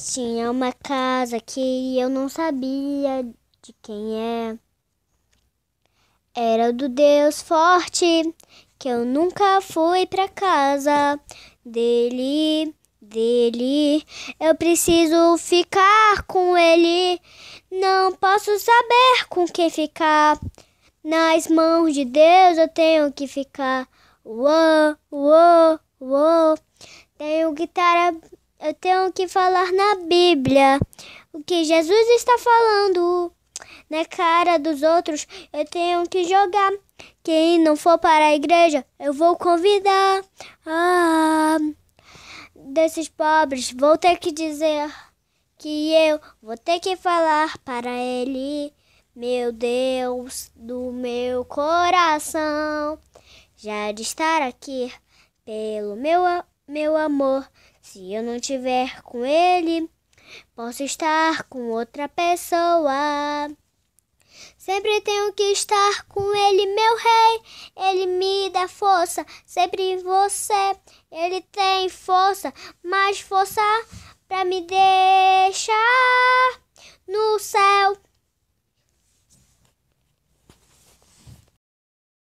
Tinha uma casa que eu não sabia de quem é. Era do Deus forte, que eu nunca fui pra casa dele, dele. Eu preciso ficar com ele, não posso saber com quem ficar. Nas mãos de Deus eu tenho que ficar. Uou, uou, uou. Tenho que estar eu tenho que falar na Bíblia o que Jesus está falando. Na né, cara dos outros, eu tenho que jogar. Quem não for para a igreja, eu vou convidar. Ah, desses pobres, vou ter que dizer que eu vou ter que falar para ele. Meu Deus do meu coração, já de estar aqui pelo meu, meu amor se eu não tiver com ele, posso estar com outra pessoa. Sempre tenho que estar com ele, meu rei. Ele me dá força, sempre você. Ele tem força, mais força pra me deixar no céu.